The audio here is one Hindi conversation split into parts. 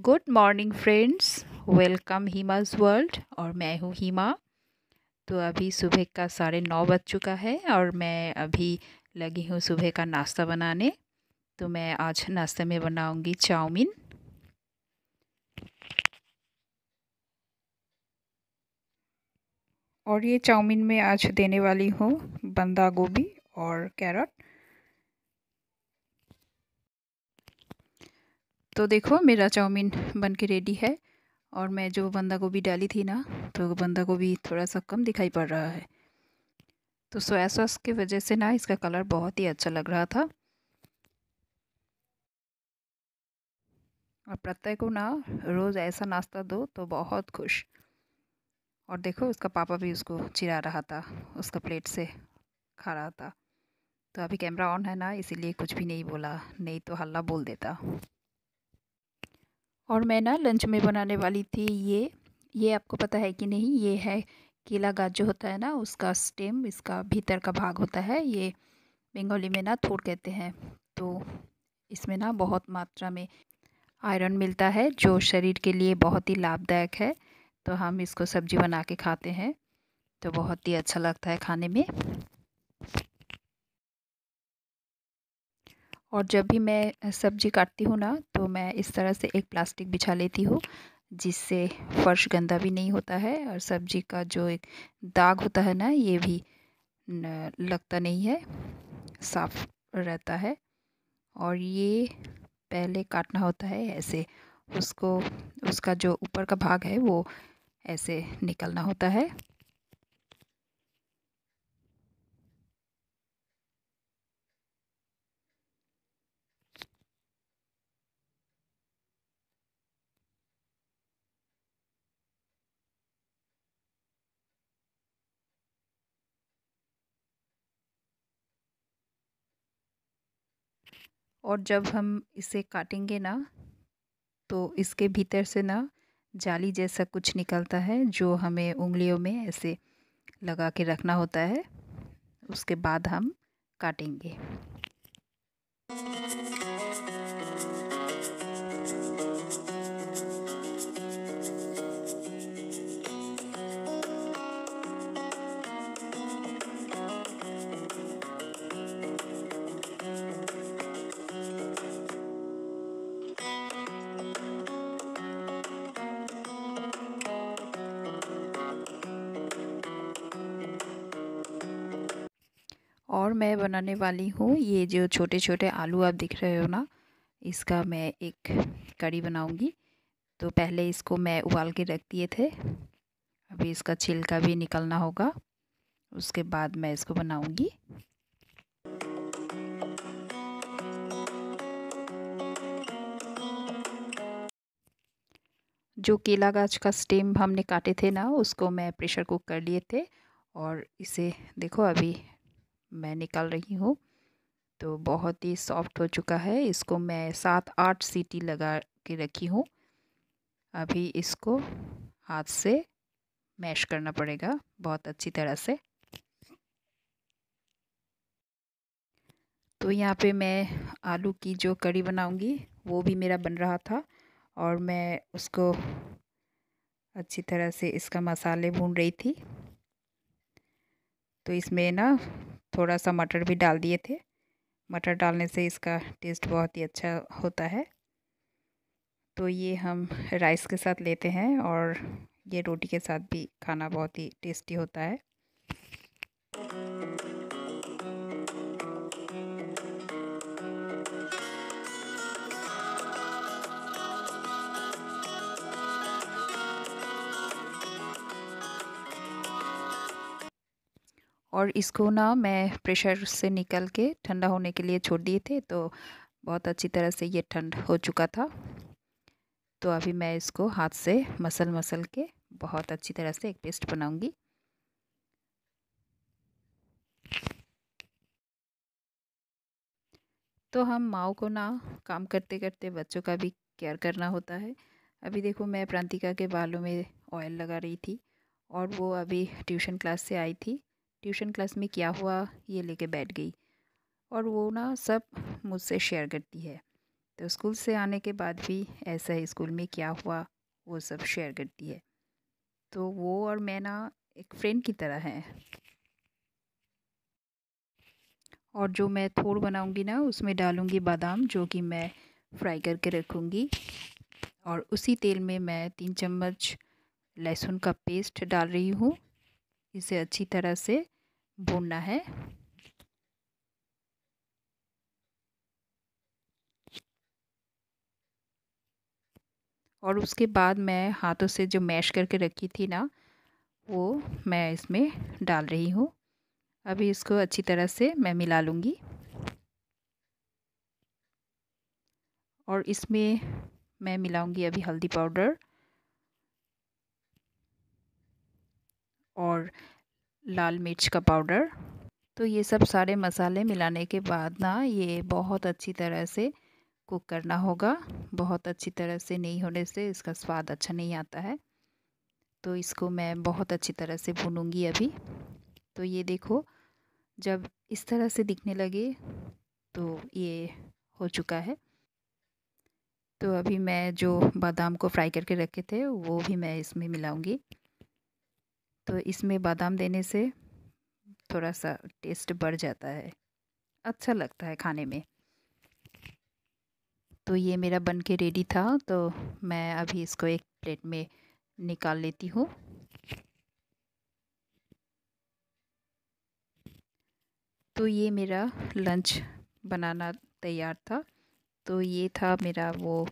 good morning friends welcome Hima's world और मैं हूँ हीमा तो अभी सुबह का साढ़े नौ बज चुका है और मैं अभी लगी हूँ सुबह का नाश्ता बनाने तो मैं आज नाश्ते में बनाऊँगी चाउमीन और ये चाउमीन में आज देने वाली हूँ बंदा गोभी और कैरट तो देखो मेरा चाउमीन बन के रेडी है और मैं जो बंदा गोभी डाली थी ना तो बंदा गोभी थोड़ा सा कम दिखाई पड़ रहा है तो सोया सॉस की वजह से ना इसका कलर बहुत ही अच्छा लग रहा था और प्रत्येक को ना रोज़ ऐसा नाश्ता दो तो बहुत खुश और देखो उसका पापा भी उसको चिरा रहा था उसका प्लेट से खा रहा था तो अभी कैमरा ऑन है ना इसीलिए कुछ भी नहीं बोला नहीं तो हल्ला बोल देता और मैं ना लंच में बनाने वाली थी ये ये आपको पता है कि नहीं ये है केला गाज जो होता है ना उसका स्टेम इसका भीतर का भाग होता है ये बंगाली में ना थोड़ कहते हैं तो इसमें ना बहुत मात्रा में आयरन मिलता है जो शरीर के लिए बहुत ही लाभदायक है तो हम इसको सब्जी बना के खाते हैं तो बहुत ही अच्छा लगता है खाने में और जब भी मैं सब्ज़ी काटती हूँ ना तो मैं इस तरह से एक प्लास्टिक बिछा लेती हूँ जिससे फ़र्श गंदा भी नहीं होता है और सब्ज़ी का जो एक दाग होता है ना ये भी लगता नहीं है साफ रहता है और ये पहले काटना होता है ऐसे उसको उसका जो ऊपर का भाग है वो ऐसे निकलना होता है और जब हम इसे काटेंगे ना तो इसके भीतर से ना जाली जैसा कुछ निकलता है जो हमें उंगलियों में ऐसे लगा के रखना होता है उसके बाद हम काटेंगे मैं बनाने वाली हूँ ये जो छोटे छोटे आलू आप दिख रहे हो ना इसका मैं एक कड़ी बनाऊँगी तो पहले इसको मैं उबाल के रख दिए थे अभी इसका छिलका भी निकलना होगा उसके बाद मैं इसको बनाऊँगी जो केला गाछ का स्टेम हमने काटे थे ना उसको मैं प्रेशर कुक कर लिए थे और इसे देखो अभी मैं निकाल रही हूँ तो बहुत ही सॉफ्ट हो चुका है इसको मैं सात आठ सीटी लगा के रखी हूँ अभी इसको हाथ से मैश करना पड़ेगा बहुत अच्छी तरह से तो यहाँ पे मैं आलू की जो कड़ी बनाऊंगी वो भी मेरा बन रहा था और मैं उसको अच्छी तरह से इसका मसाले भून रही थी तो इसमें ना थोड़ा सा मटर भी डाल दिए थे मटर डालने से इसका टेस्ट बहुत ही अच्छा होता है तो ये हम राइस के साथ लेते हैं और ये रोटी के साथ भी खाना बहुत ही टेस्टी होता है और इसको ना मैं प्रेशर से निकल के ठंडा होने के लिए छोड़ दिए थे तो बहुत अच्छी तरह से ये ठंड हो चुका था तो अभी मैं इसको हाथ से मसल मसल के बहुत अच्छी तरह से एक पेस्ट बनाऊंगी तो हम माओ को ना काम करते करते बच्चों का भी केयर करना होता है अभी देखो मैं प्रांतिका के बालों में ऑयल लगा रही थी और वो अभी ट्यूशन क्लास से आई थी ट्यूशन क्लास में क्या हुआ ये लेके बैठ गई और वो ना सब मुझसे शेयर करती है तो स्कूल से आने के बाद भी ऐसा ही स्कूल में क्या हुआ वो सब शेयर करती है तो वो और मैं ना एक फ्रेंड की तरह हैं और जो मैं थोड़ बनाऊंगी ना उसमें डालूंगी बादाम जो कि मैं फ्राई करके रखूंगी और उसी तेल में मैं तीन चम्मच लहसुन का पेस्ट डाल रही हूँ इसे अच्छी तरह से भूनना है और उसके बाद मैं हाथों से जो मैश करके रखी थी ना वो मैं इसमें डाल रही हूँ अभी इसको अच्छी तरह से मैं मिला लूँगी और इसमें मैं मिलाऊँगी अभी हल्दी पाउडर और लाल मिर्च का पाउडर तो ये सब सारे मसाले मिलाने के बाद ना ये बहुत अच्छी तरह से कुक करना होगा बहुत अच्छी तरह से नहीं होने से इसका स्वाद अच्छा नहीं आता है तो इसको मैं बहुत अच्छी तरह से भूनूंगी अभी तो ये देखो जब इस तरह से दिखने लगे तो ये हो चुका है तो अभी मैं जो बादाम को फ्राई करके रखे थे वो भी मैं इसमें मिलाऊंगी तो इसमें बादाम देने से थोड़ा सा टेस्ट बढ़ जाता है अच्छा लगता है खाने में तो ये मेरा बन के रेडी था तो मैं अभी इसको एक प्लेट में निकाल लेती हूँ तो ये मेरा लंच बनाना तैयार था तो ये था मेरा वो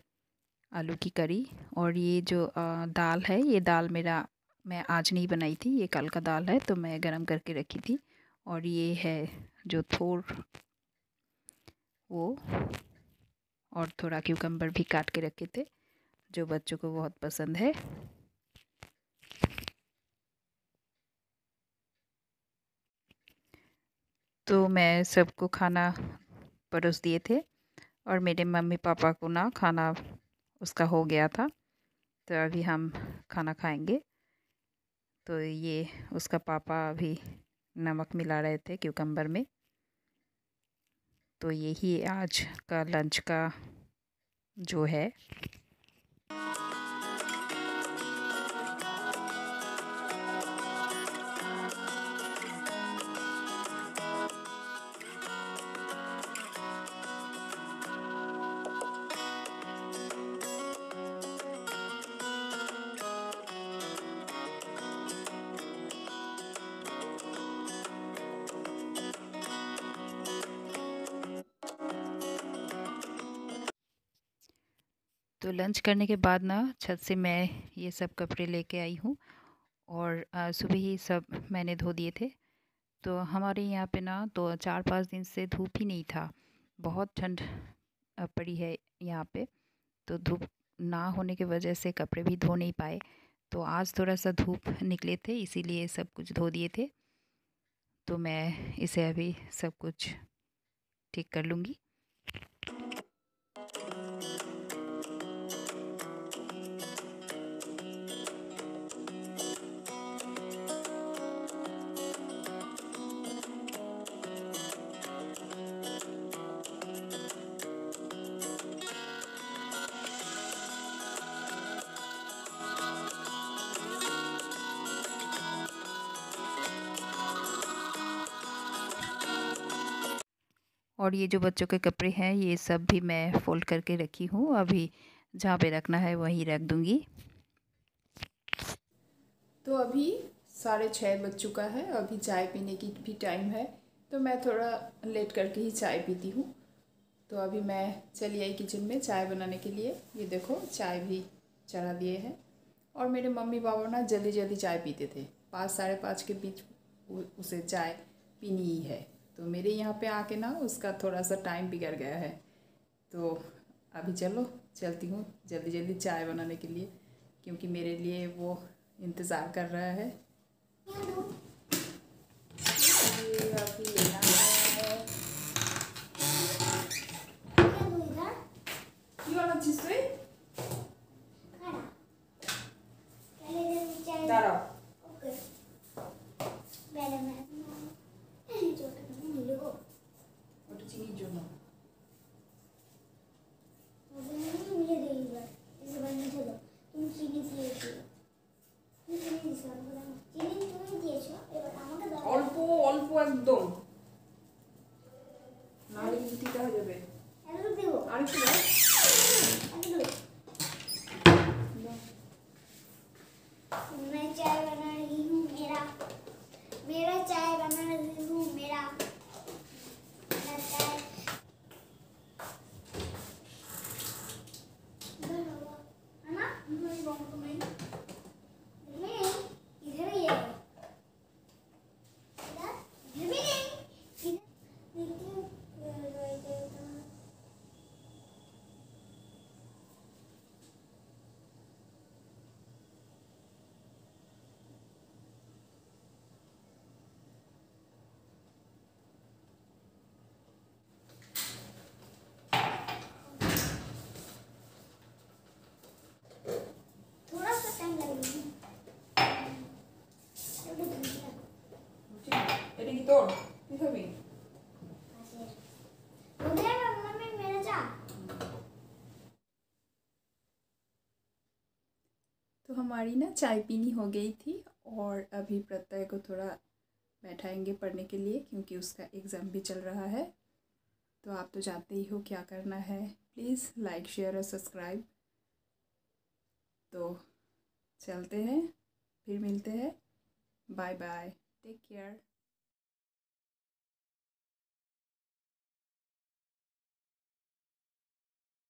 आलू की करी और ये जो दाल है ये दाल मेरा मैं आज नहीं बनाई थी ये कल का दाल है तो मैं गरम करके रखी थी और ये है जो थोर वो और थोड़ा क्यूकम्बर भी काट के रखे थे जो बच्चों को बहुत पसंद है तो मैं सबको खाना परोस दिए थे और मेरे मम्मी पापा को ना खाना उसका हो गया था तो अभी हम खाना खाएंगे तो ये उसका पापा अभी नमक मिला रहे थे क्यूकम्बर में तो यही आज का लंच का जो है तो लंच करने के बाद ना छत से मैं ये सब कपड़े लेके आई हूँ और सुबह ही सब मैंने धो दिए थे तो हमारे यहाँ पे ना तो चार पाँच दिन से धूप ही नहीं था बहुत ठंड पड़ी है यहाँ पे तो धूप ना होने की वजह से कपड़े भी धो नहीं पाए तो आज थोड़ा सा धूप निकले थे इसीलिए सब कुछ धो दिए थे तो मैं इसे अभी सब कुछ ठीक कर लूँगी और ये जो बच्चों के कपड़े हैं ये सब भी मैं फोल्ड करके रखी हूँ अभी जहाँ पे रखना है वहीं रख दूँगी तो अभी साढ़े छः बज चुका है अभी चाय पीने की भी टाइम है तो मैं थोड़ा लेट करके ही चाय पीती हूँ तो अभी मैं चली आई किचन में चाय बनाने के लिए ये देखो चाय भी चढ़ा दिए हैं और मेरे मम्मी पापा ना जल्दी जल्दी चाय पीते थे पाँच साढ़े पाँच के बीच उसे चाय पीनी ही है तो मेरे यहाँ पे आके ना उसका थोड़ा सा टाइम बिगड़ गया है तो अभी चलो चलती हूँ जल्दी जल्दी चाय बनाने के लिए क्योंकि मेरे लिए वो इंतज़ार कर रहा है है तो कभी तो हमारी ना चाय पीनी हो गई थी और अभी प्रत्यय को थोड़ा बैठाएंगे पढ़ने के लिए क्योंकि उसका एग्ज़ाम भी चल रहा है तो आप तो जानते ही हो क्या करना है प्लीज़ लाइक शेयर और सब्सक्राइब तो चलते हैं फिर मिलते हैं बाय बाय टेक केयर